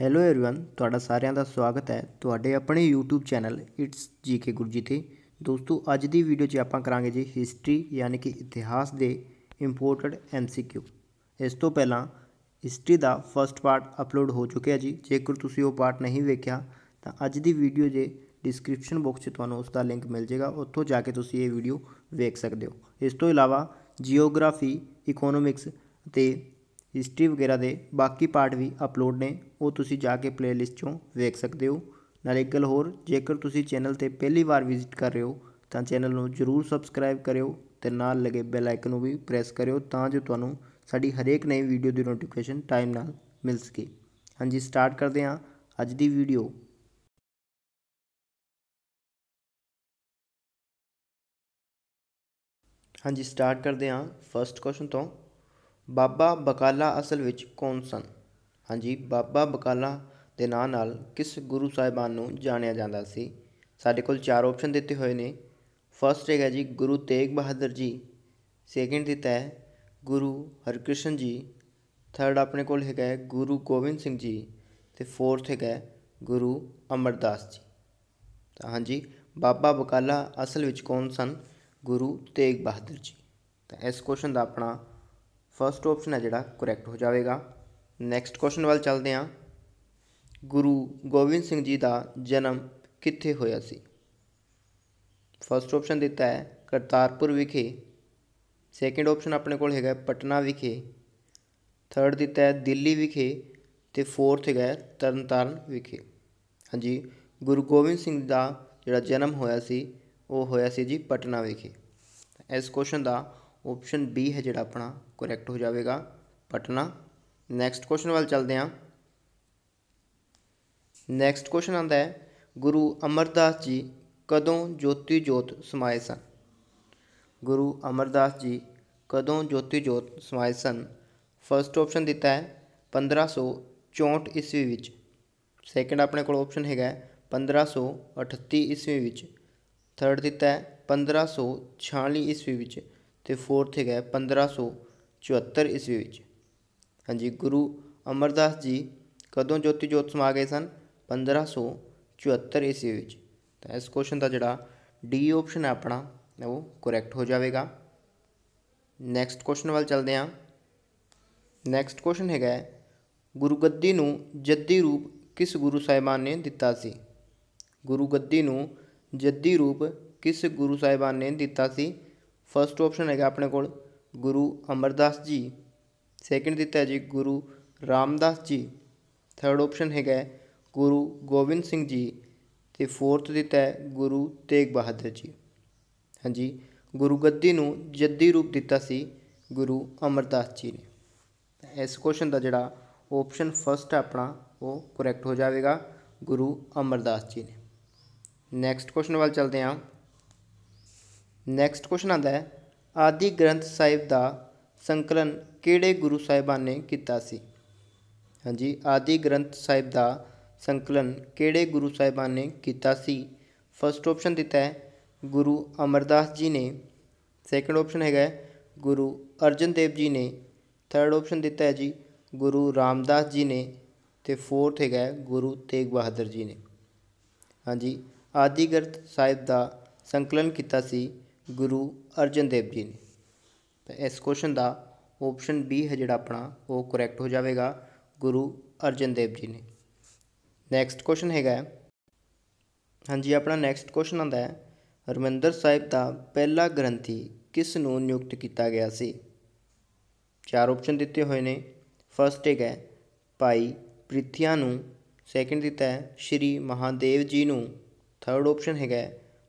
hello everyone ਤੁਹਾਡਾ ਸਾਰਿਆਂ ਦਾ ਸਵਾਗਤ ਹੈ ਤੁਹਾਡੇ ਆਪਣੇ YouTube channel it's GK Guruji ਤੇ ਦੋਸਤੋ ਅੱਜ ਦੀ ਵੀਡੀਓ 'ਚ ਆਪਾਂ ਕਰਾਂਗੇ ਜੀ ਹਿਸਟਰੀ ਯਾਨੀ ਕਿ ਇਤਿਹਾਸ ਦੇ ਇੰਪੋਰਟਡ ਐਮਸੀਕਿਊ ਇਸ ਤੋਂ ਪਹਿਲਾਂ ਹਿਸਟਰੀ ਦਾ ਫਰਸਟ ਪਾਰਟ ਅਪਲੋਡ ਹੋ ਚੁੱਕਿਆ ਜੀ ਜੇਕਰ ਤੁਸੀਂ ਉਹ ਪਾਰਟ ਨਹੀਂ ਵੇਖਿਆ ਤਾਂ ਅੱਜ ਦੀ ਵੀਡੀਓ ਦੇ ਡਿਸਕ੍ਰਿਪਸ਼ਨ ਬਾਕਸ 'ਚ ਤੁਹਾਨੂੰ ਉਸ ਦਾ ਲਿੰਕ ਮਿਲ ਜਾਏਗਾ ਉੱਥੋਂ ਜਾ ਕੇ ਤੁਸੀਂ ਇਹ ਵੀਡੀਓ ਵੇਖ ਸਕਦੇ ਹੋ ਇਸ ਤੋਂ ਇਲਾਵਾ ਜੀਓਗ੍ਰਾਫੀ ਇਕਨੋਮਿਕਸ ਤੇ ਹਿਸਟਰੀ ਵਗੈਰਾ ਦੇ ਬਾਕੀ ਪਾਰਟ ਵੀ ਅਪਲੋਡ ਨੇ ਉਹ ਤੁਸੀਂ ਜਾ ਕੇ ਪਲੇਲਿਸਟ ਚੋਂ ਵੇਖ ਸਕਦੇ ਹੋ ਨਾਲ ਇੱਕ ਗੱਲ ਹੋਰ ਜੇਕਰ ਤੁਸੀਂ ਚੈਨਲ ਤੇ ਪਹਿਲੀ ਵਾਰ ਵਿਜ਼ਿਟ ਕਰ ਰਹੇ ਹੋ ਤਾਂ ਚੈਨਲ ਨੂੰ ਜਰੂਰ ਸਬਸਕ੍ਰਾਈਬ ਕਰਿਓ ਤੇ ਨਾਲ ਲੱਗੇ ਬੈਲ ਆਈਕਨ ਨੂੰ ਵੀ ਪ੍ਰੈਸ ਕਰਿਓ ਤਾਂ ਜੋ ਤੁਹਾਨੂੰ ਸਾਡੀ ਹਰੇਕ ਨਵੀਂ ਵੀਡੀਓ ਦੀ ਨੋਟੀਫਿਕੇਸ਼ਨ ਟਾਈਮ ਨਾਲ ਮਿਲ ਸਕੇ ਹਾਂਜੀ ਸਟਾਰਟ ਕਰਦੇ ਹਾਂ ਅੱਜ ਦੀ ਵੀਡੀਓ ਹਾਂਜੀ ਸਟਾਰਟ ਕਰਦੇ ਹਾਂ ਫਰਸਟ ਕੁਐਸਚਨ ਤੋਂ ਬਾਬਾ ਬਕਾਲਾ ਅਸਲ ਵਿੱਚ ਕੌਣ ਸਨ ਹਾਂਜੀ ਬਾਬਾ ਬਕਾਲਾ ਦੇ ਨਾਂ ਨਾਲ ਕਿਸ ਗੁਰੂ ਸਾਹਿਬਾਨ ਨੂੰ ਜਾਣਿਆ ਜਾਂਦਾ ਸੀ ਸਾਡੇ ਕੋਲ ਚਾਰ ਆਪਸ਼ਨ ਦਿੱਤੇ ਹੋਏ ਨੇ ਫਰਸਟ ਹੈਗਾ ਜੀ ਗੁਰੂ ਤੇਗ ਬਹਾਦਰ ਜੀ ਸੈਕਿੰਡ ਦਿੱਤਾ ਹੈ ਗੁਰੂ ਹਰਕ੍ਰਿਸ਼ਨ ਜੀ ਥਰਡ ਆਪਣੇ ਕੋਲ ਹੈਗਾ ਗੁਰੂ ਗੋਬਿੰਦ ਸਿੰਘ ਜੀ ਤੇ ਫੋਰਥ ਹੈਗਾ ਗੁਰੂ ਅਮਰਦਾਸ ਜੀ ਤਾਂ ਹਾਂਜੀ ਬਾਬਾ ਬਕਾਲਾ ਅਸਲ ਵਿੱਚ ਕੌਣ ਸਨ ਗੁਰੂ ਤੇਗ ਬਹਾਦਰ ਜੀ ਤਾਂ ਇਸ ਕੁਐਸਚਨ ਦਾ ਆਪਣਾ ਫਰਸਟ ਆਪਸ਼ਨ ਹੈ ਜਿਹੜਾ ਕਰੈਕਟ ਹੋ ਜਾਵੇਗਾ ਨੈਕਸਟ ਕੁਐਸਚਨ ਵੱਲ ਚੱਲਦੇ ਹਾਂ ਗੁਰੂ ਗੋਬਿੰਦ ਸਿੰਘ ਜੀ ਦਾ ਜਨਮ ਕਿੱਥੇ ਹੋਇਆ ਸੀ ਫਰਸਟ ਆਪਸ਼ਨ ਦਿੱਤਾ ਹੈ ਕਰਤਾਰਪੁਰ ਵਿਖੇ ਸੈਕੰਡ ਆਪਸ਼ਨ ਆਪਣੇ ਕੋਲ ਹੈਗਾ ਪਟਨਾ ਵਿਖੇ ਥਰਡ ਦਿੱਤਾ ਹੈ ਦਿੱਲੀ ਵਿਖੇ ਤੇ ਫੋਰਥ ਹੈਗਾ ਤਰਨਤਾਰਨ ਵਿਖੇ ਹਾਂਜੀ ਗੁਰੂ ਗੋਬਿੰਦ ਸਿੰਘ ਦਾ ਜਿਹੜਾ ਜਨਮ ਹੋਇਆ ਸੀ ਉਹ ਹੋਇਆ ਸੀ ਜੀ ਪਟਨਾ ਵਿਖੇ ਇਸ ਕੁਐਸਚਨ ਦਾ ਆਪਸ਼ਨ ਬੀ ਹੈ ਜਿਹੜਾ ਆਪਣਾ ਕਰੈਕਟ ਹੋ ਜਾਵੇਗਾ ਪਟਨਾ ਨੈਕਸਟ ਕੁਐਸਚਨ ਵੱਲ ਚੱਲਦੇ ਹਾਂ ਨੈਕਸਟ ਕੁਐਸਚਨ ਆਂਦਾ ਹੈ ਗੁਰੂ ਅਮਰਦਾਸ ਜੀ ਕਦੋਂ ਜੋਤੀ ਜੋਤ ਸਮਾਏ ਸਨ ਗੁਰੂ ਅਮਰਦਾਸ ਜੀ ਕਦੋਂ ਜੋਤੀ ਜੋਤ ਸਮਾਏ ਸਨ ਫਰਸਟ ਆਪਸ਼ਨ ਦਿੱਤਾ ਹੈ 1564 ਈਸਵੀ ਵਿੱਚ ਸੈਕੰਡ ਆਪਣੇ ਕੋਲ ਆਪਸ਼ਨ ਹੈਗਾ 1538 ਈਸਵੀ ਵਿੱਚ ਥਰਡ ਦਿੱਤਾ ਹੈ 1546 ਈਸਵੀ ਵਿੱਚ ਤੇ ਫੋਰਥ ਹੈਗਾ 1574 ਈਸਵੀ ਵਿੱਚ ਹਾਂਜੀ ਗੁਰੂ ਅਮਰਦਾਸ ਜੀ ਕਦੋਂ ਜੋਤੀ ਜੋਤ ਸਮਾ ਗਏ ਸਨ 1574 ਈਸਵੀ ਵਿੱਚ ਤਾਂ ਇਸ ਕੁਐਸਚਨ ਦਾ ਜਿਹੜਾ ਡੀ ਆਪਸ਼ਨ ਹੈ ਆਪਣਾ ਉਹ ਕਰੈਕਟ ਹੋ ਜਾਵੇਗਾ ਨੈਕਸਟ ਕੁਐਸਚਨ ਵੱਲ ਚੱਲਦੇ ਹਾਂ ਨੈਕਸਟ ਕੁਐਸਚਨ ਹੈਗਾ ਗੁਰੂ ਗੱਦੀ ਨੂੰ ਜੱਦੀ ਰੂਪ ਕਿਸ ਗੁਰੂ ਸਾਹਿਬਾਨ ਨੇ ਦਿੱਤਾ ਸੀ ਗੁਰੂ ਗੱਦੀ ਨੂੰ ਜੱਦੀ ਰੂਪ ਕਿਸ ਗੁਰੂ ਸਾਹਿਬਾਨ ਨੇ ਦਿੱਤਾ ਸੀ ਫਸਟ ਆਪਸ਼ਨ ਹੈਗਾ ਆਪਣੇ ਕੋਲ ਗੁਰੂ ਅਮਰਦਾਸ ਜੀ ਸੈਕਿੰਡ ਦਿੱਤਾ ਹੈ ਜੀ ਗੁਰੂ ਰਾਮਦਾਸ ਜੀ ਥਰਡ ਆਪਸ਼ਨ ਹੈਗਾ ਗੁਰੂ ਗੋਬਿੰਦ ਸਿੰਘ ਜੀ ਤੇ ਫੋਰਥ ਦਿੱਤਾ ਹੈ ਗੁਰੂ ਤੇਗ ਬਹਾਦਰ ਜੀ ਹਾਂਜੀ ਗੁਰੂ ਗੱਦੀ ਨੂੰ ਜੱਦੀ ਰੂਪ ਦਿੱਤਾ ਸੀ ਗੁਰੂ ਅਮਰਦਾਸ ਜੀ ਨੇ ਇਸ ਕੁਐਸਚਨ ਦਾ ਜਿਹੜਾ ਆਪਸ਼ਨ ਫਸਟ ਆਪਣਾ ਉਹ ਕਰੈਕਟ ਹੋ ਜਾਵੇਗਾ ਗੁਰੂ ਅਮਰਦਾਸ ਜੀ ਨੇ ਨੈਕਸਟ ਕੁਐਸਚਨ ਵੱਲ ਚਲਦੇ ਹਾਂ ਨੈਕਸਟ ਕੁਐਸਚਨ ਆਂਦਾ ਹੈ ਆਦਿ ਗ੍ਰੰਥ ਸਾਹਿਬ ਦਾ ਸੰਕਲਨ ਕਿਹੜੇ ਗੁਰੂ ਸਾਹਿਬਾਨ ਨੇ ਕੀਤਾ ਸੀ ਹਾਂਜੀ ਆਦਿ ਗ੍ਰੰਥ ਸਾਹਿਬ ਦਾ ਸੰਕਲਨ ਕਿਹੜੇ ਗੁਰੂ ਸਾਹਿਬਾਨ ਨੇ ਕੀਤਾ ਸੀ ਫਸਟ ਆਪਸ਼ਨ ਦਿੱਤਾ ਹੈ ਗੁਰੂ ਅਮਰਦਾਸ ਜੀ ਨੇ ਸੈਕੰਡ ਆਪਸ਼ਨ ਹੈਗਾ ਗੁਰੂ ਅਰਜਨ ਦੇਵ ਜੀ ਨੇ ਥਰਡ ਆਪਸ਼ਨ ਦਿੱਤਾ ਹੈ ਜੀ ਗੁਰੂ ਰਾਮਦਾਸ ਜੀ ਨੇ ਤੇ ਫੋਰਥ ਹੈਗਾ ਗੁਰੂ ਤੇਗ ਬਹਾਦਰ ਜੀ ਨੇ ਹਾਂਜੀ ਆਦਿ ਗ੍ਰੰਥ ਸਾਹਿਬ ਦਾ ਸੰਕਲਨ ਕੀਤਾ ਸੀ ਗੁਰੂ ਅਰਜਨ ਦੇਵ ਜੀ ਨੇ ਤਾਂ ਇਸ ਕੁਐਸਚਨ ਦਾ ਆਪਸ਼ਨ B ਹੈ ਜਿਹੜਾ ਆਪਣਾ ਉਹ ਕਰੈਕਟ ਹੋ ਜਾਵੇਗਾ ਗੁਰੂ ਅਰਜਨ ਦੇਵ ਜੀ ਨੇ ਨੈਕਸਟ ਕੁਐਸਚਨ ਹੈਗਾ ਹਾਂਜੀ ਆਪਣਾ ਨੈਕਸਟ ਕੁਐਸਚਨ ਆਂਦਾ ਹੈ ਹਰਮੰਦਰ ਸਾਹਿਬ ਦਾ ਪਹਿਲਾ ਗ੍ਰੰਥੀ ਕਿਸ ਨੂੰ ਨਿਯੁਕਤ ਕੀਤਾ ਗਿਆ ਸੀ ਚਾਰ ਆਪਸ਼ਨ ਦਿੱਤੇ ਹੋਏ ਨੇ ਫਰਸਟ ਹੈਗਾ ਭਾਈ ਪ੍ਰਿਥਿਆ ਨੂੰ ਸੈਕੰਡ ਦਿੱਤਾ ਹੈ ਸ਼੍ਰੀ ਮਹਾਦੇਵ ਜੀ ਨੂੰ ਥਰਡ ਆਪਸ਼ਨ ਹੈਗਾ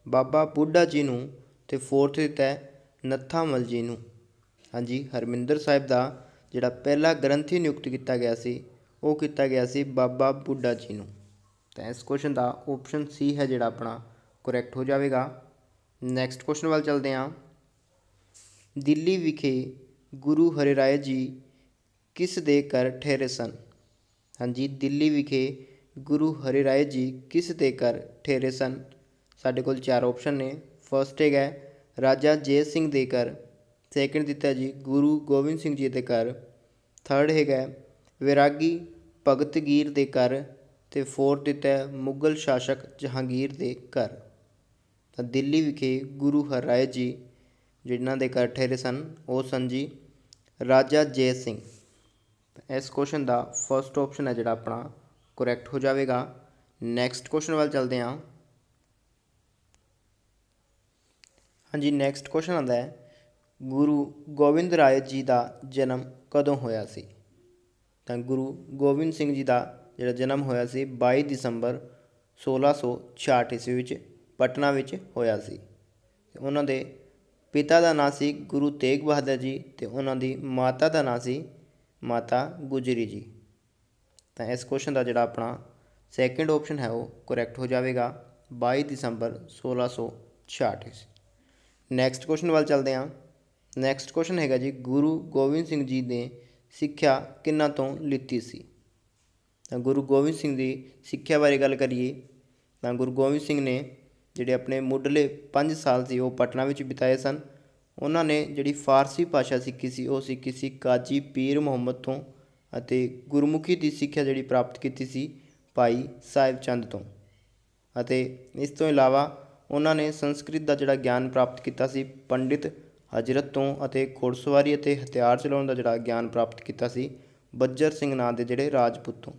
ਬਾਬਾ ਬੁੱਢਾ ਜੀ ਨੂੰ ਤੇ ਫੋਰਥ ਦਿੱਤਾ ਹੈ ਮਲ ਜੀ ਨੂੰ ਹਾਂਜੀ ਹਰਮਿੰਦਰ ਸਾਹਿਬ ਦਾ ਜਿਹੜਾ ਪਹਿਲਾ ਗ੍ਰੰਥੀ ਨਿਯੁਕਤ ਕੀਤਾ ਗਿਆ ਸੀ ਉਹ ਕੀਤਾ ਗਿਆ ਸੀ ਬਾਬਾ ਬੁੱਢਾ ਜੀ ਨੂੰ ਤਾਂ ਇਸ ਕੁਐਸਚਨ ਦਾ ਆਪਸ਼ਨ ਸੀ ਹੈ ਜਿਹੜਾ ਆਪਣਾ ਕਰੈਕਟ ਹੋ ਜਾਵੇਗਾ ਨੈਕਸਟ ਕੁਐਸਚਨ ਵੱਲ ਚਲਦੇ ਹਾਂ ਦਿੱਲੀ ਵਿਖੇ ਗੁਰੂ ਹਰਿ ਰਾਏ ਜੀ ਕਿਸ ਦੇ ਘਰ ਠਹਿਰੇ ਸਨ ਹਾਂਜੀ ਦਿੱਲੀ ਵਿਖੇ ਗੁਰੂ ਹਰਿ ਰਾਏ ਜੀ ਕਿਸ ਦੇ ਘਰ ਠਹਿਰੇ ਸਨ ਸਾਡੇ ਕੋਲ ਚਾਰ ਆਪਸ਼ਨ ਨੇ ਫਸਟ ਹੈਗਾ ਰਾਜਾ ਜੇ ਸਿੰਘ ਦੇ ਘਰ ਸੈਕਿੰਡ ਦਿੱਤਾ ਜੀ ਗੁਰੂ ਗੋਬਿੰਦ ਸਿੰਘ ਜੀ ਦੇ ਘਰ ਥਰਡ ਹੈਗਾ ਵਿਰਾਗੀ ਭਗਤ ਗੀਰ ਦੇ ਘਰ ਤੇ ਫੋਰਥ ਦਿੱਤਾ ਮੁਗਲ ਸ਼ਾਸਕ ਜਹਾਂਗੀਰ ਦੇ ਘਰ ਤਾਂ ਦਿੱਲੀ ਵਿਖੇ ਗੁਰੂ Rai ਜੀ ਜਿਨ੍ਹਾਂ ਦੇ ਘਰ ਠਹਿਰੇ ਸਨ ਉਹ ਸਨ ਜੀ ਰਾਜਾ ਜੇ ਸਿੰਘ ਇਸ ਕੁਐਸਚਨ ਦਾ ਫਸਟ ਆਪਸ਼ਨ ਹੈ ਜਿਹੜਾ ਆਪਣਾ ਕਰੈਕਟ ਹੋ ਜਾਵੇਗਾ ਨੈਕਸਟ ਕੁਐਸਚਨ ਵੱਲ ਚਲਦੇ ਹਾਂ ਹਾਂਜੀ ਨੈਕਸਟ ਕੁਐਸਚਨ ਆਉਂਦਾ ਹੈ ਗੁਰੂ ਗੋਬਿੰਦ ਰਾਏ ਜੀ ਦਾ ਜਨਮ ਕਦੋਂ ਹੋਇਆ ਸੀ ਤਾਂ ਗੁਰੂ ਗੋਬਿੰਦ ਸਿੰਘ ਜੀ ਦਾ ਜਿਹੜਾ ਜਨਮ ਹੋਇਆ ਸੀ 22 ਦਸੰਬਰ 1666 ਈਸਵੀ ਵਿੱਚ ਪਟਨਾ ਵਿੱਚ ਹੋਇਆ ਸੀ ਉਹਨਾਂ ਦੇ ਪਿਤਾ ਦਾ ਨਾਂ ਸੀ ਗੁਰੂ ਤੇਗ ਬਹਾਦਰ ਜੀ ਤੇ ਉਹਨਾਂ ਦੀ ਮਾਤਾ ਦਾ ਨਾਂ ਸੀ ਮਾਤਾ ਗੁਜਰੀ ਜੀ ਤਾਂ ਇਸ ਕੁਐਸਚਨ ਦਾ ਜਿਹੜਾ ਆਪਣਾ ਸੈਕੰਡ ਆਪਸ਼ਨ ਹੈ ਉਹ ਕਰੈਕਟ ਹੋ ਜਾਵੇਗਾ 22 ਦਸੰਬਰ 1666 ਨੈਕਸਟ ਕੁਐਸਚਨ ਵੱਲ ਚੱਲਦੇ ਹਾਂ ਨੈਕਸਟ ਕੁਐਸਚਨ ਹੈਗਾ ਜੀ ਗੁਰੂ ਗੋਬਿੰਦ ਸਿੰਘ ਜੀ ਨੇ ਸਿੱਖਿਆ ਕਿੰਨਾ ਤੋਂ ਲਿੱਤੀ ਸੀ ਤਾਂ ਗੁਰੂ ਗੋਬਿੰਦ ਸਿੰਘ ਦੀ ਸਿੱਖਿਆ ਬਾਰੇ ਗੱਲ ਕਰੀਏ ਤਾਂ ਗੁਰੂ ਗੋਬਿੰਦ ਸਿੰਘ ਨੇ ਜਿਹੜੇ ਆਪਣੇ ਮੁੱਢਲੇ 5 ਸਾਲ ਸੀ ਉਹ ਪਟਨਾ ਵਿੱਚ ਬਿਤਾਏ ਸਨ ਉਹਨਾਂ ਨੇ ਜਿਹੜੀ ਫਾਰਸੀ ਭਾਸ਼ਾ ਸਿੱਖੀ ਸੀ ਉਹ ਸਿੱਖੀ ਸੀ ਕਾਜੀ ਪੀਰ ਮੁਹੰਮਦ ਤੋਂ ਅਤੇ ਗੁਰਮੁਖੀ ਦੀ ਸਿੱਖਿਆ ਜਿਹੜੀ ਪ੍ਰਾਪਤ ਕੀਤੀ ਸੀ ਭਾਈ ਸਾਹਿਬ ਚੰਦ ਤੋਂ ਅਤੇ ਇਸ ਤੋਂ ਇਲਾਵਾ ਉਹਨਾਂ ਨੇ ਸੰਸਕ੍ਰਿਤ ਦਾ ਜਿਹੜਾ ਗਿਆਨ ਪ੍ਰਾਪਤ ਕੀਤਾ ਸੀ ਪੰਡਿਤ ਹਜਰਤ ਤੋਂ ਅਤੇ ਘੋੜਸਵਾਰੀ ਅਤੇ ਹਥਿਆਰ ਚਲਾਉਣ ਦਾ ਜਿਹੜਾ ਗਿਆਨ ਪ੍ਰਾਪਤ ਕੀਤਾ ਸੀ ਬੱਜਰ ਸਿੰਘ ਨਾਂ ਦੇ ਜਿਹੜੇ ਰਾਜਪੂਤ ਤੋਂ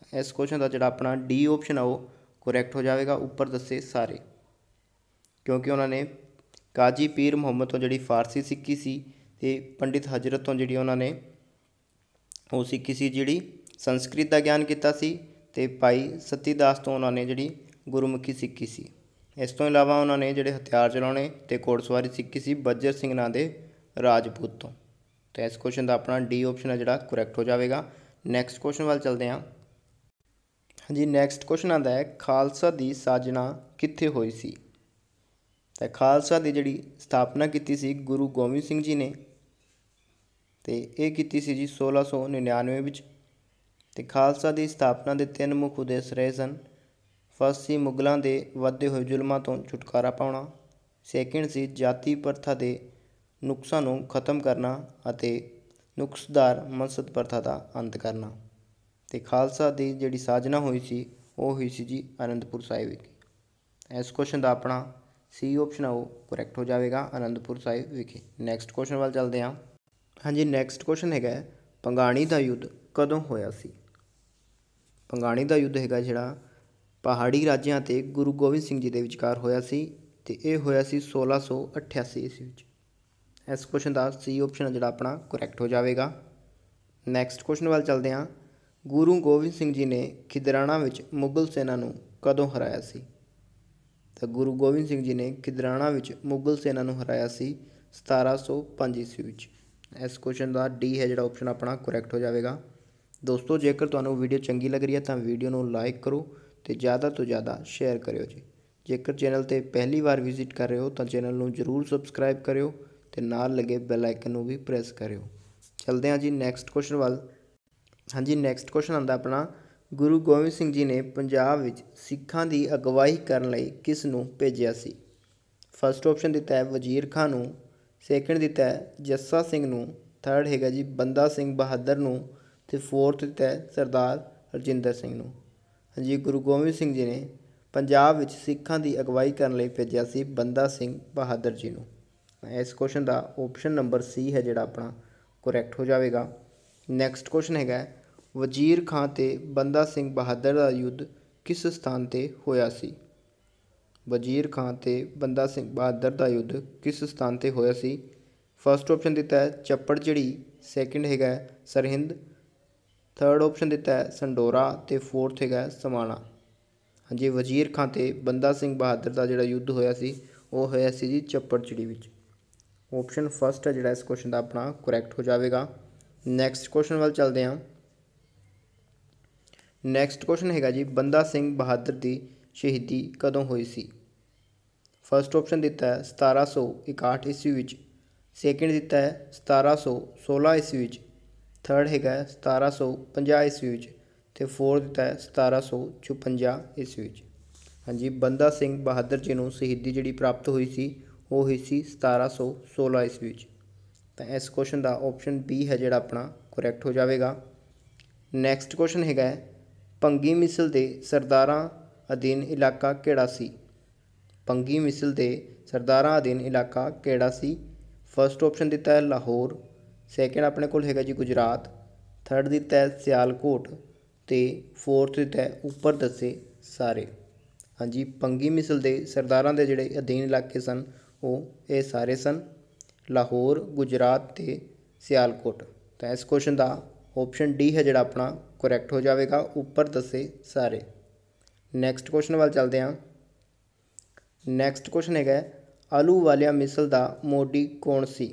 ਤਾਂ ਇਸ ਕੁਐਸਚਨ ਦਾ ਜਿਹੜਾ ਆਪਣਾ ਡੀ ਆਪਸ਼ਨ ਆ ਉਹ ਕਰੈਕਟ ਹੋ ਜਾਵੇਗਾ ਉੱਪਰ ਦੱਸੇ ਸਾਰੇ ਕਿਉਂਕਿ ਉਹਨਾਂ ਨੇ ਕਾਜੀ ਪੀਰ ਮੁਹੰਮਦ ਤੋਂ ਜਿਹੜੀ ਫਾਰਸੀ ਸਿੱਖੀ ਸੀ ਤੇ ਪੰਡਿਤ ਹਜਰਤ ਤੋਂ ਜਿਹੜੀ ਉਹਨਾਂ ਨੇ ਉਹ ਸਿੱਖੀ ਸੀ ਜਿਹੜੀ ਸੰਸਕ੍ਰਿਤ ਦਾ ਗਿਆਨ ਕੀਤਾ ਸੀ ਤੇ ਭਾਈ ਸਤੀਦਾਸ ਤੋਂ ਉਹਨਾਂ ਨੇ ਜਿਹੜੀ ਗੁਰਮੁਖੀ ਸਿੱਖੀ ਸੀ ਇਸ ਤੋਂ ਇਲਾਵਾ ਉਹਨਾਂ ਨੇ ਜਿਹੜੇ ਹਥਿਆਰ ਚਲਾਉਣੇ ਤੇ ਘੋੜਸਵਾਰੀ ਸਿੱਖੀ ਸੀ ਬੱਜਰ ਸਿੰਘ ਨਾਂ ਦੇ ਰਾਜਪੂਤ ਤੋਂ ਤਾਂ ਇਸ ਕੁਐਸਚਨ ਦਾ ਆਪਣਾ ਡੀ ਆਪਸ਼ਨ ਹੈ ਜਿਹੜਾ ਕਰੈਕਟ ਹੋ ਜਾਵੇਗਾ ਨੈਕਸਟ ਕੁਐਸਚਨ ਵੱਲ ਚਲਦੇ ਹਾਂ ਹਾਂਜੀ ਨੈਕਸਟ ਕੁਐਸਚਨ ਆਂਦਾ ਹੈ ਖਾਲਸਾ ਦੀ ਸਾਜਣਾ ਕਿੱਥੇ ਹੋਈ ਸੀ ਤਾਂ ਖਾਲਸਾ ਦੀ ਜਿਹੜੀ ਸਥਾਪਨਾ ਕੀਤੀ ਸੀ ਗੁਰੂ ਗੋਬਿੰਦ ਸਿੰਘ ਜੀ ਨੇ ਤੇ ਇਹ ਕੀਤੀ ਸੀ ਜੀ 1699 ਵਿੱਚ ਤੇ ਖਾਲਸਾ ਦੀ ਸਥਾਪਨਾ ਦੇ ਤਿੰਨ ਮੁੱਖ ਉਦੇਸ਼ ਰਹੇ ਸਨ ਫਸਟ ਸੀ ਮੁਗਲਾਂ ਦੇ ਵੱਧਦੇ ਹੋਏ ਜ਼ੁਲਮਾਂ ਤੋਂ ਛੁਟਕਾਰਾ ਪਾਉਣਾ ਸੈਕਿੰਡ ਸੀ ਜਾਤੀ ਪ੍ਰਥਾ ਦੇ ਨੁਕਸਾਂ ਨੂੰ ਖਤਮ ਕਰਨਾ ਅਤੇ ਨੁਕਸਦਾਰ ਮਨਸਤ ਪ੍ਰਥਾ ਦਾ ਅੰਤ ਕਰਨਾ ਤੇ ਖਾਲਸਾ ਦੀ ਜਿਹੜੀ ਸਾਜਨਾ ਹੋਈ ਸੀ ਉਹ ਹੋਈ ਸੀ ਜੀ ਅਨੰਦਪੁਰ ਸਾਹਿਬ ਵਿਖੇ ਇਸ ਕੁਐਸਚਨ ਦਾ ਆਪਣਾ ਸੀ ਆਪਸ਼ਨ ਆ ਉਹ ਕਰੈਕਟ ਹੋ ਜਾਵੇਗਾ ਅਨੰਦਪੁਰ ਸਾਹਿਬ ਵਿਖੇ ਨੈਕਸਟ ਕੁਐਸਚਨ ਵੱਲ ਚੱਲਦੇ ਹਾਂ ਹਾਂਜੀ ਨੈਕਸਟ ਕੁਐਸਚਨ ਹੈਗਾ ਪੰਗਾਣੀ ਦਾ ਯੁੱਧ ਕਦੋਂ ਹੋਇਆ ਸੀ ਪੰਗਾਣੀ ਦਾ ਯੁੱਧ ਹੈਗਾ ਜਿਹੜਾ ਪਹਾੜੀ ਰਾਜਿਆਂ ਤੇ ਗੁਰੂ ਗੋਬਿੰਦ ਸਿੰਘ ਜੀ ਦੇ ਵਿਚਕਾਰ ਹੋਇਆ ਸੀ ਤੇ ਇਹ ਹੋਇਆ ਸੀ 1688 ਈਸਵੀ ਵਿੱਚ ਇਸ ਕੁਐਸਚਨ ਦਾ ਸੀ ਆਪਸ਼ਨ ਜਿਹੜਾ ਆਪਣਾ ਕਰੈਕਟ ਹੋ ਜਾਵੇਗਾ ਨੈਕਸਟ ਕੁਐਸਚਨ ਵੱਲ ਚੱਲਦੇ ਹਾਂ ਗੁਰੂ ਗੋਬਿੰਦ ਸਿੰਘ ਜੀ ਨੇ ਖਿਦਰਾਣਾ ਵਿੱਚ ਮੁਗਲ ਸੈਨਾ ਨੂੰ ਕਦੋਂ ਹਰਾਇਆ ਸੀ ਤਾਂ ਗੁਰੂ ਗੋਬਿੰਦ ਸਿੰਘ ਜੀ ਨੇ ਖਿਦਰਾਣਾ ਵਿੱਚ ਮੁਗਲ ਸੈਨਾ ਨੂੰ ਹਰਾਇਆ ਸੀ 1705 ਈਸਵੀ ਵਿੱਚ ਇਸ ਕੁਐਸਚਨ ਦਾ ਡੀ ਹੈ ਜਿਹੜਾ ਆਪਸ਼ਨ ਆਪਣਾ ਕਰੈਕਟ ਹੋ ਜਾਵੇਗਾ ਦੋਸਤੋ ਜੇਕਰ ਤੁਹਾਨੂੰ ਵੀਡੀਓ ਚੰਗੀ ਲੱਗ ਰਹੀ ਹੈ ਤਾਂ ਵੀਡੀਓ ਨੂੰ ਲਾਈਕ ਕਰੋ ਤੇ ਜ਼ਿਆਦਾ ਤੋਂ ਜ਼ਿਆਦਾ ਸ਼ੇਅਰ ਕਰਿਓ ਜੀ ਜੇਕਰ ਚੈਨਲ ਤੇ ਪਹਿਲੀ ਵਾਰ ਵਿਜ਼ਿਟ ਕਰ ਰਹੇ ਹੋ ਤਾਂ ਚੈਨਲ ਨੂੰ ਜਰੂਰ ਸਬਸਕ੍ਰਾਈਬ ਕਰਿਓ ਤੇ ਨਾਲ ਲੱਗੇ ਬੈਲ ਆਈਕਨ ਨੂੰ ਵੀ ਪ੍ਰੈਸ ਕਰਿਓ ਚਲਦੇ ਹਾਂ ਜੀ ਨੈਕਸਟ ਕੁਐਸਚਨ ਵੱਲ ਹਾਂਜੀ ਨੈਕਸਟ ਕੁਐਸਚਨ ਆਂਦਾ ਆਪਣਾ ਗੁਰੂ ਗੋਬਿੰਦ ਸਿੰਘ ਜੀ ਨੇ ਪੰਜਾਬ ਵਿੱਚ ਸਿੱਖਾਂ ਦੀ ਅਗਵਾਈ ਕਰਨ ਲਈ ਕਿਸ ਨੂੰ ਭੇਜਿਆ ਸੀ ਫਸਟ ਆਪਸ਼ਨ ਦਿੱਤਾ ਹੈ ਵਜ਼ੀਰ ਖਾਨ ਨੂੰ ਸੈਕੰਡ ਦਿੱਤਾ ਹੈ ਜੱਸਾ ਸਿੰਘ ਨੂੰ ਥਰਡ ਹੈਗਾ ਜੀ ਬੰਦਾ ਸਿੰਘ ਬਹਾਦਰ ਨੂੰ ਤੇ ਫੋਰਥ ਦਿੱਤਾ ਹੈ ਸਰਦਾਰ ਹਰਜਿੰਦਰ ਸਿੰਘ ਨੂੰ ਜੀ ਗੁਰੂ ਗੋਬਿੰਦ ਸਿੰਘ ਜੀ ਨੇ ਪੰਜਾਬ ਵਿੱਚ ਸਿੱਖਾਂ ਦੀ ਅਗਵਾਈ ਕਰਨ ਲਈ ਭੇਜਿਆ ਸੀ ਬੰਦਾ ਸਿੰਘ ਬਹਾਦਰ ਜੀ ਨੂੰ ਇਸ ਕੁਐਸਚਨ ਦਾ ਆਪਸ਼ਨ ਨੰਬਰ ਸੀ ਹੈ ਜਿਹੜਾ ਆਪਣਾ ਕਰੈਕਟ ਹੋ ਜਾਵੇਗਾ ਨੈਕਸਟ ਕੁਐਸਚਨ ਹੈਗਾ ਵਜ਼ੀਰ ਖਾਨ ਤੇ ਬੰਦਾ ਸਿੰਘ ਬਹਾਦਰ ਦਾ ਯੁੱਧ ਕਿਸ ਸਥਾਨ ਤੇ ਹੋਇਆ ਸੀ ਵਜ਼ੀਰ ਖਾਨ ਤੇ ਬੰਦਾ ਸਿੰਘ ਬਹਾਦਰ ਦਾ ਯੁੱਧ ਕਿਸ ਸਥਾਨ ਤੇ ਹੋਇਆ ਸੀ ਫਰਸਟ ਆਪਸ਼ਨ ਦਿੱਤਾ ਹੈ ਚੱਪੜ ਜੜੀ ਸੈਕਿੰਡ ਹੈਗਾ ਸਰਹਿੰਦ ਥਰਡ ਆਪਸ਼ਨ ਦਿੱਤਾ ਹੈ ਸੰਡੋਰਾ ਤੇ ਫੋਰਥ ਹੈਗਾ ਸਮਾਣਾ ਹਾਂਜੀ ਵਜ਼ੀਰ ਖਾਂ ਤੇ ਬੰਦਾ ਸਿੰਘ ਬਹਾਦਰ ਦਾ ਜਿਹੜਾ ਯੁੱਧ ਹੋਇਆ ਸੀ ਉਹ ਹੋਇਆ ਸੀ ਜੀ ਚੱਪੜਚਿੜੀ ਵਿੱਚ ਆਪਸ਼ਨ ਫਸਟ ਹੈ ਜਿਹੜਾ ਇਸ ਕੁਐਸਚਨ ਦਾ ਆਪਣਾ ਕਰੈਕਟ ਹੋ ਜਾਵੇਗਾ ਨੈਕਸਟ ਕੁਐਸਚਨ ਵੱਲ ਚੱਲਦੇ ਹਾਂ ਨੈਕਸਟ ਕੁਐਸਚਨ ਹੈਗਾ ਜੀ ਬੰਦਾ ਸਿੰਘ ਬਹਾਦਰ ਦੀ ਸ਼ਹੀਦੀ ਕਦੋਂ ਹੋਈ ਸੀ ਫਸਟ ਆਪਸ਼ਨ ਦਿੱਤਾ ਹੈ 1761 ਈਸਵੀ ਵਿੱਚ ਸੈਕਿੰਡ ਦਿੱਤਾ ਹੈ 1716 ਈਸਵੀ ਵਿੱਚ ਥਰਡ ਹੈਗਾ 1750 ਈਸਵੀ ਵਿੱਚ ਤੇ ਫੋਰਥ ਦਿੱਤਾ ਹੈ 1754 ਈਸਵੀ ਵਿੱਚ ਹਾਂਜੀ ਬੰਦਾ ਸਿੰਘ ਬਹਾਦਰ ਜੀ ਨੂੰ ਸ਼ਹੀਦੀ ਜਿਹੜੀ ਪ੍ਰਾਪਤ ਹੋਈ ਸੀ ਉਹ ਹੋਈ ਸੀ 1716 ਈਸਵੀ ਵਿੱਚ ਤਾਂ ਇਸ ਕੁਐਸਚਨ ਦਾ ਆਪਸ਼ਨ ਬੀ ਹੈ ਜਿਹੜਾ ਆਪਣਾ ਕਰੈਕਟ ਹੋ ਜਾਵੇਗਾ ਨੈਕਸਟ ਕੁਐਸਚਨ ਹੈਗਾ ਪੰਗੀ ਮਿਸਲ ਦੇ ਸਰਦਾਰਾਂ ਅਧੀਨ ਇਲਾਕਾ ਕਿਹੜਾ ਸੀ ਪੰਗੀ ਮਿਸਲ ਦੇ ਸਰਦਾਰਾਂ ਅਧੀਨ ਇਲਾਕਾ ਕਿਹੜਾ ਸੀ ਫਰਸਟ ਆਪਸ਼ਨ ਦਿੱਤਾ ਹੈ ਲਾਹੌਰ ਸੈਕਿੰਡ ਆਪਣੇ ਕੋਲ ਹੈਗਾ ਜੀ ਗੁਜਰਾਤ ਥਰਡ ਦੀ ਤੈ ਸਿਆਲਕੋਟ ਤੇ ਫੋਰਥ ਦੀ ਤੈ ਉੱਪਰ ਦੱਸੇ ਸਾਰੇ ਹਾਂਜੀ ਪੰਗੀ ਮਿਸਲ ਦੇ ਸਰਦਾਰਾਂ ਦੇ ਜਿਹੜੇ ਅਧੀਨ ਇਲਾਕੇ ਸਨ ਉਹ ਇਹ ਸਾਰੇ ਸਨ ਲਾਹੌਰ ਗੁਜਰਾਤ ਤੇ ਸਿਆਲਕੋਟ ਤਾਂ ਇਸ ਕੁਐਸਚਨ ਦਾ ਆਪਸ਼ਨ ਡੀ ਹੈ ਜਿਹੜਾ ਆਪਣਾ ਕਰੈਕਟ ਹੋ ਜਾਵੇਗਾ ਉੱਪਰ ਦੱਸੇ ਸਾਰੇ ਨੈਕਸਟ ਕੁਐਸਚਨ ਵੱਲ ਚੱਲਦੇ ਹਾਂ ਨੈਕਸਟ ਕੁਐਸਚਨ ਹੈਗਾ ਆਲੂ ਵਾਲਿਆ ਮਿਸਲ ਦਾ ਮੋਢੀ ਕੌਣ ਸੀ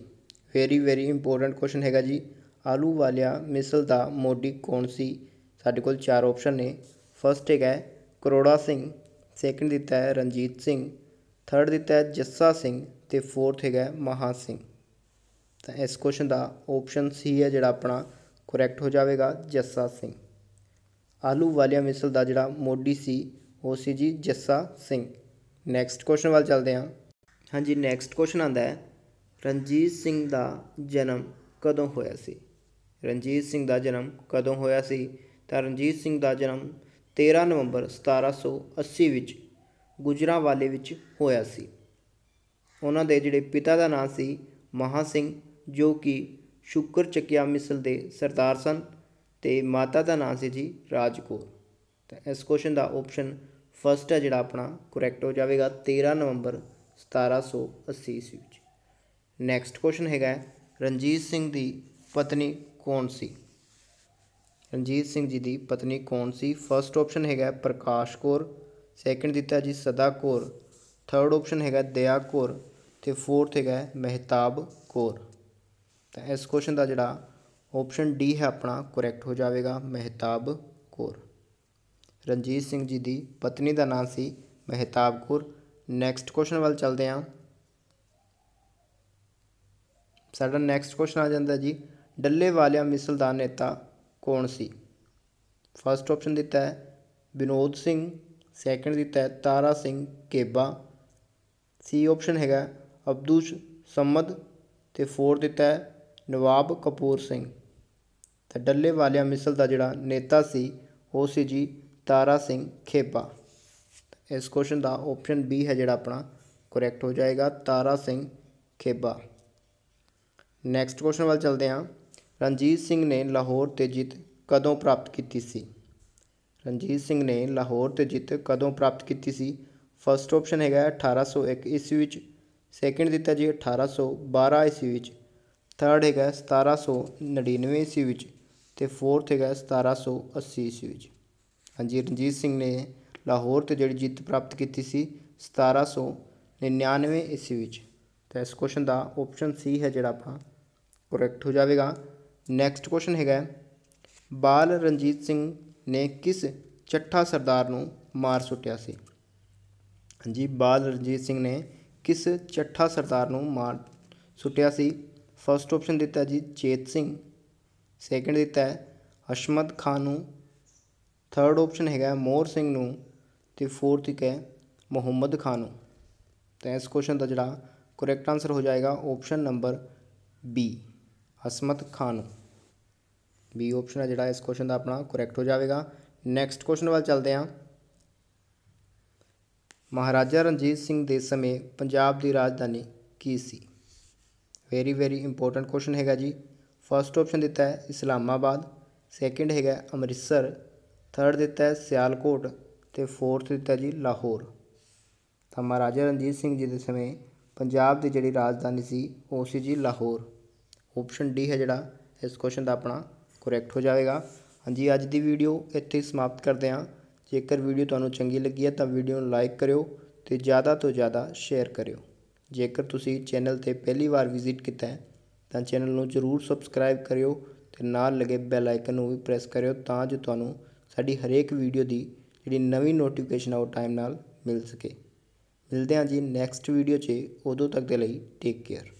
ਵੈਰੀ ਵੈਰੀ ਇੰਪੋਰਟੈਂਟ ਕੁਐਸਚਨ ਹੈਗਾ ਜੀ ਆਲੂ ਵਾਲਿਆ ਮਿਸਲ ਦਾ ਮੋਢੀ ਕੌਣ ਸੀ ਸਾਡੇ ਕੋਲ ਚਾਰ ਆਪਸ਼ਨ ਨੇ ਫਰਸਟ ਹੈਗਾ ਕਰੋੜਾ ਸਿੰਘ ਸੈਕੰਡ ਦਿੱਤਾ ਹੈ ਰਣਜੀਤ ਸਿੰਘ ਥਰਡ ਦਿੱਤਾ ਹੈ ਜੱਸਾ ਸਿੰਘ ਤੇ ਫੋਰਥ ਹੈਗਾ ਮਹਾ ਸਿੰਘ ਤਾਂ ਇਸ ਕੁਐਸਚਨ ਦਾ ਆਪਸ਼ਨ ਸੀ ਹੈ ਜਿਹੜਾ ਆਪਣਾ ਕਰੈਕਟ ਹੋ ਜਾਵੇਗਾ ਜੱਸਾ ਸਿੰਘ ਆਲੂ ਵਾਲਿਆ ਮਿਸਲ ਦਾ ਜਿਹੜਾ ਮੋਢੀ ਸੀ ਉਹ ਸੀ ਜੀ ਜੱਸਾ ਸਿੰਘ ਨੈਕਸਟ ਕੁਐਸਚਨ ਵੱਲ ਚੱਲਦੇ ਹਾਂ ਹਾਂਜੀ ਨੈਕਸਟ ਕੁਐਸਚਨ ਆਂਦਾ ਹੈ ਰਣਜੀਤ ਸਿੰਘ ਦਾ ਜਨਮ ਕਦੋਂ ਹੋਇਆ ਸੀ ਰਣਜੀਤ ਸਿੰਘ ਦਾ ਜਨਮ ਕਦੋਂ ਹੋਇਆ ਸੀ ਤਾਂ ਰਣਜੀਤ ਸਿੰਘ ਦਾ ਜਨਮ 13 ਨਵੰਬਰ 1780 ਵਿੱਚ ਗੁਜਰਾਵਾਲੇ ਵਿੱਚ ਹੋਇਆ ਸੀ ਉਹਨਾਂ ਦੇ ਜਿਹੜੇ ਪਿਤਾ ਦਾ ਨਾਮ ਸੀ ਮਹਾ ਸਿੰਘ ਜੋ ਕਿ ਸ਼ੁਕਰ ਚੱਕਿਆ ਮਿਸਲ ਦੇ ਸਰਦਾਰ ਸਨ ਤੇ ਮਾਤਾ ਦਾ ਨਾਮ ਸੀ ਜੀ ਰਾਜਕੌਰ ਤਾਂ ਇਸ ਕੁਐਸਚਨ ਦਾ ਆਪਸ਼ਨ ਫਸਟ ਹੈ ਜਿਹੜਾ ਆਪਣਾ ਕਰੈਕਟ ਹੋ ਜਾਵੇਗਾ 13 ਨਵੰਬਰ 1780 ਵਿੱਚ ਨੈਕਸਟ ਕੁਐਸਚਨ ਹੈਗਾ ਰਣਜੀਤ ਸਿੰਘ ਦੀ ਪਤਨੀ ਕੌਣ ਸੀ ਰਣਜੀਤ ਸਿੰਘ ਜੀ ਦੀ ਪਤਨੀ ਕੌਣ ਸੀ ਫਰਸਟ ਆਪਸ਼ਨ ਹੈਗਾ ਪ੍ਰਕਾਸ਼ ਕੌਰ ਸੈਕੰਡ ਦਿੱਤਾ ਜੀ ਸਦਾ ਕੌਰ ਥਰਡ ਆਪਸ਼ਨ ਹੈਗਾ ਦਇਆ ਕੌਰ ਤੇ ਫੋਰਥ ਹੈਗਾ ਮਹਿਤਾਬ ਕੌਰ ਤਾਂ ਇਸ ਕੁਐਸਚਨ ਦਾ ਜਿਹੜਾ ਆਪਸ਼ਨ ਡੀ ਹੈ ਆਪਣਾ ਕਰੈਕਟ ਹੋ ਜਾਵੇਗਾ ਮਹਿਤਾਬ ਕੌਰ ਰਣਜੀਤ ਸਿੰਘ ਜੀ ਦੀ ਪਤਨੀ ਦਾ ਨਾਮ ਸੀ ਮਹਿਤਾਬ ਕੌਰ ਨੈਕਸਟ ਕੁਐਸਚਨ ਵੱਲ ਚੱਲਦੇ ਹਾਂ ਸਾਡਾ ਨੈਕਸਟ ਕੁਐਸਚਨ ਆ ਜਾਂਦਾ ਜੀ ਡੱਲੇ ਵਾਲਿਆ ਮਿਸਲ ਦਾ ਨੇਤਾ ਕੌਣ ਸੀ ਫਰਸਟ ਆਪਸ਼ਨ ਦਿੱਤਾ ਹੈ ਵਿਨੋਦ ਸਿੰਘ ਸੈਕੰਡ ਦਿੱਤਾ ਹੈ ਤਾਰਾ ਸਿੰਘ ਕੇਬਾ ਸੀ ਆਪਸ਼ਨ ਹੈਗਾ ਅਬਦੂ ਸਮਦ ਤੇ ਫੋਰ ਦਿੱਤਾ ਹੈ ਨਵਾਬ ਕਪੂਰ ਸਿੰਘ ਤੇ ਡੱਲੇ ਵਾਲਿਆ ਮਿਸਲ ਦਾ ਜਿਹੜਾ ਨੇਤਾ ਸੀ ਉਹ ਸੀ ਜੀ ਤਾਰਾ ਸਿੰਘ ਖੇਬਾ ਇਸ ਕੁਐਸਚਨ ਦਾ ਆਪਸ਼ਨ ਬੀ ਹੈ ਜਿਹੜਾ ਆਪਣਾ ਕਰੈਕਟ ਹੋ ਜਾਏਗਾ ਤਾਰਾ ਸਿੰਘ ਖੇਬਾ ਨੈਕਸਟ ਕੁਐਸਚਨ ਵੱਲ ਚਲਦੇ ਹਾਂ ਰਣਜੀਤ ਸਿੰਘ ਨੇ ਲਾਹੌਰ ਤੇ ਜਿੱਤ ਕਦੋਂ ਪ੍ਰਾਪਤ ਕੀਤੀ ਸੀ ਰਣਜੀਤ ਸਿੰਘ ਨੇ ਲਾਹੌਰ ਤੇ ਜਿੱਤ ਕਦੋਂ ਪ੍ਰਾਪਤ ਕੀਤੀ ਸੀ ਫਸਟ ਆਪਸ਼ਨ ਹੈਗਾ 1801 ਈਸਵੀ ਵਿੱਚ ਸੈਕਿੰਡ ਦਿੱਤਾ ਜੀ 1812 ਈਸਵੀ ਵਿੱਚ ਥਰਡ ਹੈਗਾ 1799 ਈਸਵੀ ਵਿੱਚ ਤੇ ਫੋਰਥ ਹੈਗਾ 1780 ਈਸਵੀ ਵਿੱਚ ਹਾਂਜੀ ਰਣਜੀਤ ਸਿੰਘ ਨੇ ਲਾਹੌਰ ਤੇ ਜਿਹੜੀ ਜਿੱਤ ਪ੍ਰਾਪਤ ਕੀਤੀ ਸੀ 1799 ਈਸਵੀ ਵਿੱਚ ਤਾਂ ਇਸ ਕੁਐਸਚਨ ਦਾ ਆਪਸ਼ਨ ਸੀ ਹੈ ਜਿਹੜਾ ਆਪਾਂ ਕਰੈਕਟ ਹੋ ਜਾਵੇਗਾ ਨੈਕਸਟ ਕੁਐਸਚਨ ਹੈਗਾ ਬਾਲ ਰਣਜੀਤ ਸਿੰਘ ਨੇ ਕਿਸ ਚੱਠਾ ਸਰਦਾਰ ਨੂੰ ਮਾਰ ਸੁੱਟਿਆ ਸੀ ਹਾਂਜੀ ਬਾਲ ਰਣਜੀਤ ਸਿੰਘ ਨੇ ਕਿਸ ਚੱਠਾ ਸਰਦਾਰ ਨੂੰ ਮਾਰ ਸੁੱਟਿਆ ਸੀ ਫਰਸਟ ਆਪਸ਼ਨ ਦਿੱਤਾ ਜੀ ਚੇਤ ਸਿੰਘ ਸੈਕੰਡ ਦਿੱਤਾ ਹੈ ਅਸ਼ਮਦ ਖਾਨ ਨੂੰ ਥਰਡ ਆਪਸ਼ਨ ਹੈਗਾ ਮੋਰ ਸਿੰਘ ਨੂੰ ਤੇ ਫੋਰਥ ਇੱਕ ਹੈ ਮੁਹੰਮਦ ਖਾਨ ਨੂੰ ਤਾਂ ਇਸ ਕੁਐਸਚਨ ਦਾ ਜਿਹੜਾ ਕਰੈਕਟ ਆਨਸਰ ਹੋ ਜਾਏਗਾ option number B Hasmat Khan B option ਹੈ ਜਿਹੜਾ ਇਸ ਕੁਐਸਚਨ ਦਾ ਆਪਣਾ ਕਰੈਕਟ ਹੋ ਜਾਵੇਗਾ ਨੈਕਸਟ ਕੁਐਸਚਨ ਵੱਲ ਚੱਲਦੇ ਹਾਂ ਮਹਾਰਾਜਾ ਰਣਜੀਤ ਸਿੰਘ ਦੇ ਸਮੇਂ ਪੰਜਾਬ ਦੀ ਰਾਜਧਾਨੀ ਕੀ ਸੀ ਵੈਰੀ ਵੈਰੀ ਇੰਪੋਰਟੈਂਟ ਕੁਐਸਚਨ ਹੈਗਾ ਜੀ ਫਰਸਟ ਆਪਸ਼ਨ ਦਿੱਤਾ ਹੈ ਇਸਲਾਮਾਬਾਦ ਸੈਕਿੰਡ ਹੈਗਾ ਅੰਮ੍ਰਿਤਸਰ ਥਰਡ ਦਿੱਤਾ ਹੈ ਸਿਆਲਕੋਟ ਤੇ ਫੋਰਥ ਦਿੱਤਾ ਜੀ ਲਾਹੌਰ ਤਾਂ ਮਹਾਰਾਜਾ ਰਣਜੀਤ ਸਿੰਘ ਜੀ ਦੇ ਸਮੇਂ ਪੰਜਾਬ ਦੀ ਜਿਹੜੀ ਰਾਜਧਾਨੀ ਸੀ ਉਹ ਸੀ ਜੀ ਲਾਹੌਰ ਆਪਸ਼ਨ ਡੀ ਹੈ ਜਿਹੜਾ ਇਸ ਕੁਐਸਚਨ ਦਾ ਆਪਣਾ ਕਰੈਕਟ ਹੋ ਜਾਵੇਗਾ ਹਾਂਜੀ ਅੱਜ ਦੀ ਵੀਡੀਓ ਇੱਥੇ ਸਮਾਪਤ ਕਰਦੇ ਹਾਂ ਜੇਕਰ ਵੀਡੀਓ ਤੁਹਾਨੂੰ ਚੰਗੀ ਲੱਗੀ ਹੈ ਤਾਂ ਵੀਡੀਓ ਨੂੰ ਲਾਈਕ ਕਰਿਓ ਤੇ ਜ਼ਿਆਦਾ ਤੋਂ ਜ਼ਿਆਦਾ ਸ਼ੇਅਰ ਕਰਿਓ ਜੇਕਰ ਤੁਸੀਂ ਚੈਨਲ ਤੇ ਪਹਿਲੀ ਵਾਰ ਵਿਜ਼ਿਟ ਕੀਤਾ ਹੈ ਤਾਂ ਚੈਨਲ ਨੂੰ ਜ਼ਰੂਰ ਸਬਸਕ੍ਰਾਈਬ ਕਰਿਓ ਤੇ ਨਾਲ ਲੱਗੇ ਬੈਲ ਆਈਕਨ ਨੂੰ ਵੀ ਪ੍ਰੈਸ ਕਰਿਓ ਤਾਂ ਜੋ ਤੁਹਾਨੂੰ ਸਾਡੀ ਹਰੇਕ ਵੀਡੀਓ ਦੀ ਜਿਹੜੀ ਨਵੀਂ ਨੋਟੀਫਿਕੇਸ਼ਨ ਆਉ ਉਹ ਟਾਈਮ ਨਾਲ ਮਿਲ ਸਕੇ ਮਿਲਦੇ ਹਾਂ ਜੀ ਨੈਕਸਟ ਵੀਡੀਓ 'ਚ ਉਦੋਂ ਤੱਕ ਦੇ ਲਈ ਟੇਕ ਕੇਅਰ